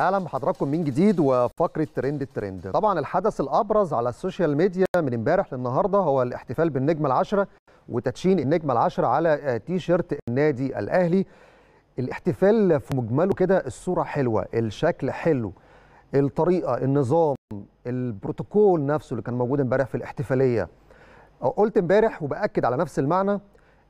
اهلا بحضراتكم من جديد وفقره ترند الترند طبعا الحدث الابرز على السوشيال ميديا من امبارح للنهارده هو الاحتفال بالنجمه العشره وتدشين النجمه العشره على تي شيرت النادي الاهلي الاحتفال في مجمله كده الصوره حلوه الشكل حلو الطريقه النظام البروتوكول نفسه اللي كان موجود امبارح في الاحتفاليه قلت امبارح وباكد على نفس المعنى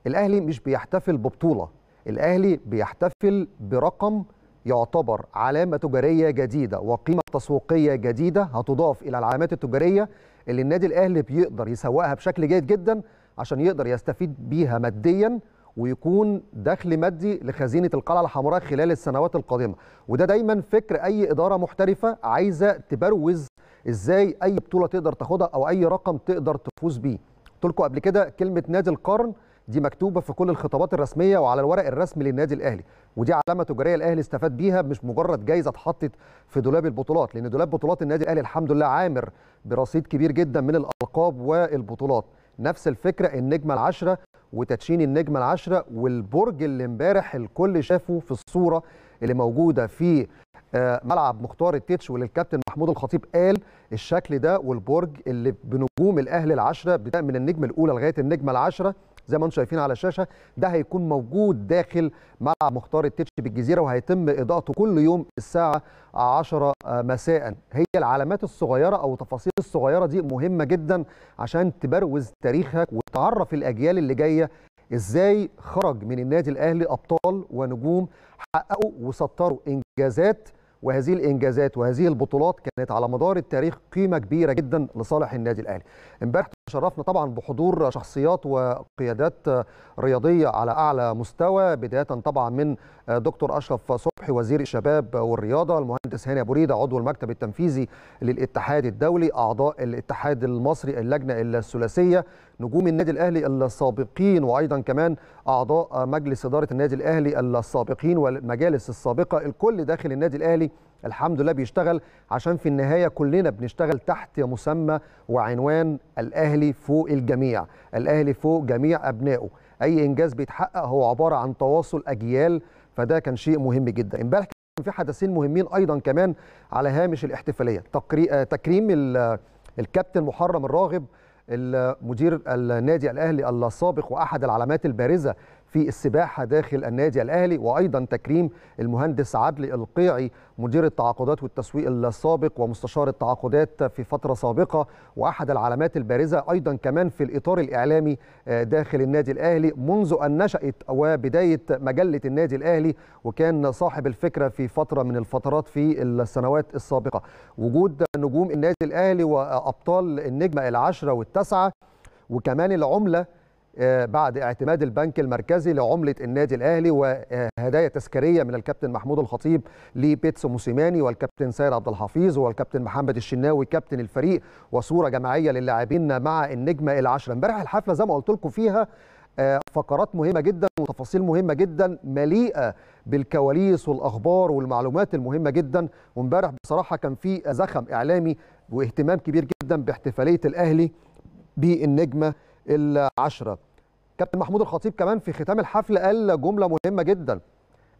الاهلي مش بيحتفل ببطوله الاهلي بيحتفل برقم يعتبر علامة تجارية جديدة وقيمة تسويقية جديدة هتضاف إلى العلامات التجارية اللي النادي الأهلي بيقدر يسوقها بشكل جيد جدا عشان يقدر يستفيد بيها ماديا ويكون دخل مادي لخزينة القلعة الحمراء خلال السنوات القادمة وده دايما فكر أي إدارة محترفة عايزة تبروز إزاي أي بطولة تقدر تاخدها أو أي رقم تقدر تفوز بيه قلت لكم قبل كده كلمة نادي القرن دي مكتوبه في كل الخطابات الرسميه وعلى الورق الرسمي للنادي الاهلي ودي علامه تجاريه الاهلي استفاد بيها مش مجرد جايزه اتحطت في دولاب البطولات لان دولاب بطولات النادي الاهلي الحمد لله عامر برصيد كبير جدا من الالقاب والبطولات نفس الفكره النجمه العشره وتدشين النجمه العشره والبرج اللي امبارح الكل شافه في الصوره اللي موجوده في آه، ملعب مختار التيتش وللكابتن محمود الخطيب قال الشكل ده والبرج اللي بنجوم الاهلي العشره بدأ من النجمه الاولى لغايه النجمه العشره زي ما انتم شايفين على الشاشه ده هيكون موجود داخل ملعب مختار التتش بالجزيره وهيتم اضاءته كل يوم الساعه 10 مساء هي العلامات الصغيره او التفاصيل الصغيره دي مهمه جدا عشان تبروز تاريخك وتعرف الاجيال اللي جايه ازاي خرج من النادي الاهلي ابطال ونجوم حققوا وسطروا انجازات وهذه الانجازات وهذه البطولات كانت على مدار التاريخ قيمه كبيره جدا لصالح النادي الاهلي امبارح شرفنا طبعا بحضور شخصيات وقيادات رياضيه على اعلى مستوى بدايه طبعا من دكتور اشرف صبحي وزير الشباب والرياضه المهندس هاني ابو ريده عضو المكتب التنفيذي للاتحاد الدولي اعضاء الاتحاد المصري اللجنه الثلاثيه نجوم النادي الاهلي السابقين وايضا كمان اعضاء مجلس اداره النادي الاهلي السابقين والمجالس السابقه الكل داخل النادي الاهلي الحمد لله بيشتغل عشان في النهايه كلنا بنشتغل تحت مسمى وعنوان الاهلي فوق الجميع، الاهلي فوق جميع ابنائه، اي انجاز بيتحقق هو عباره عن تواصل اجيال فده كان شيء مهم جدا. امبارح كان في حدثين مهمين ايضا كمان على هامش الاحتفاليه، آه، تكريم آه، الكابتن محرم الراغب مدير النادي الاهلي السابق واحد العلامات البارزه في السباحة داخل النادي الأهلي وأيضا تكريم المهندس عدلي القيعي مدير التعاقدات والتسويق السابق ومستشار التعاقدات في فترة سابقة وأحد العلامات البارزة أيضا كمان في الإطار الإعلامي آه، داخل النادي الأهلي منذ أن نشأت وبداية مجلة النادي الأهلي وكان صاحب الفكرة في فترة من الفترات في السنوات السابقة وجود نجوم النادي الأهلي وأبطال النجمة العشرة والتسعة وكمان العملة آه، بعد اعتماد البنك المركزي لعملة النادي الأهلي وهدايا تذكارية من الكابتن محمود الخطيب لبيتسو موسيماني والكابتن سيد عبد الحفيظ والكابتن محمد الشناوي كابتن الفريق وصورة جماعية للاعبين مع النجمة العشرة امبارح الحفلة زي ما قلت لكم فيها آه، فقرات مهمة جدا وتفاصيل مهمة جدا مليئة بالكواليس والأخبار والمعلومات المهمة جدا وامبارح بصراحة كان في زخم إعلامي واهتمام كبير جدا باحتفالية الأهلي بالنجمة العشرة كابتن محمود الخطيب كمان في ختام الحفل قال جملة مهمة جدا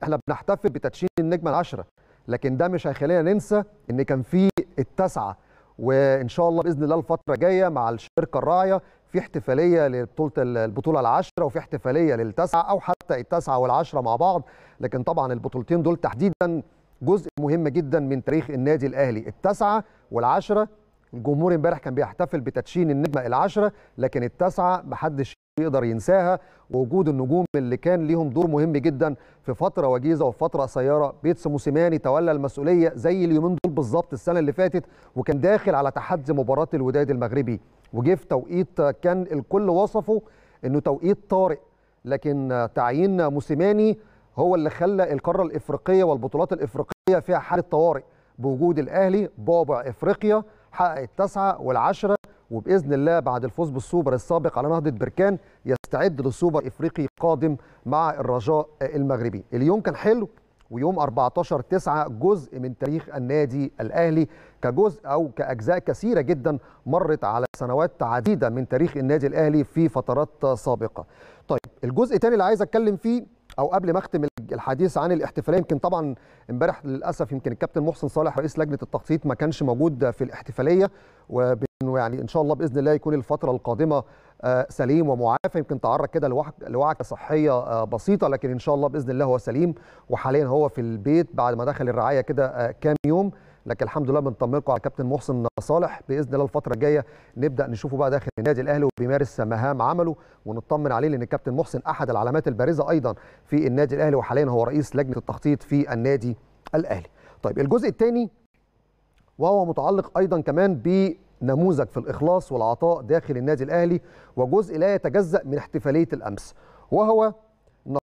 احنا بنحتفل بتدشين النجمة العشرة لكن ده مش هيخلينا ننسى ان كان في التاسعة وان شاء الله باذن الله الفترة الجاية مع الشركة الراعية في احتفالية لبطولة البطولة العشرة وفي احتفالية للتاسعة او حتى التاسعة والعشرة مع بعض لكن طبعا البطولتين دول تحديدا جزء مهم جدا من تاريخ النادي الاهلي التاسعة والعشرة الجمهور امبارح كان بيحتفل بتدشين النجمه العشره لكن التاسعه محدش يقدر ينساها وجود النجوم اللي كان ليهم دور مهم جدا في فتره وجيزه وفي فتره قصيره بيتس موسيماني تولى المسؤوليه زي اليومين دول بالظبط السنه اللي فاتت وكان داخل على تحدي مباراه الوداد المغربي وجه في توقيت كان الكل وصفه انه توقيت طارئ لكن تعيين موسيماني هو اللي خلى القاره الافريقيه والبطولات الافريقيه فيها حاله طوارئ بوجود الاهلي بعبع افريقيا حقق التاسعه والعشره وباذن الله بعد الفوز بالسوبر السابق على نهضه بركان يستعد للسوبر افريقي قادم مع الرجاء المغربي اليوم كان حلو ويوم 14 9 جزء من تاريخ النادي الاهلي كجزء او كاجزاء كثيره جدا مرت على سنوات عديده من تاريخ النادي الاهلي في فترات سابقه. طيب الجزء الثاني اللي عايز اتكلم فيه او قبل ما اختم الحديث عن الاحتفاليه يمكن طبعا امبارح للاسف يمكن الكابتن محسن صالح رئيس لجنه التخطيط ما كانش موجود في الاحتفاليه ويعني ان شاء الله باذن الله يكون الفتره القادمه آه، سليم ومعافى يمكن تعرض كده لوعكه صحيه آه، بسيطه لكن ان شاء الله باذن الله هو سليم وحاليا هو في البيت بعد ما دخل الرعايه كده آه، كام يوم لكن الحمد لله بنطمنكم على كابتن محسن صالح باذن الله الفتره الجايه نبدا نشوفه بقى داخل النادي الاهلي وبيمارس مهام عمله ونطمن عليه لان الكابتن محسن احد العلامات البارزه ايضا في النادي الاهلي وحاليا هو رئيس لجنه التخطيط في النادي الاهلي. طيب الجزء الثاني وهو متعلق ايضا كمان ب نموذج في الإخلاص والعطاء داخل النادي الأهلي وجزء لا يتجزأ من احتفالية الأمس وهو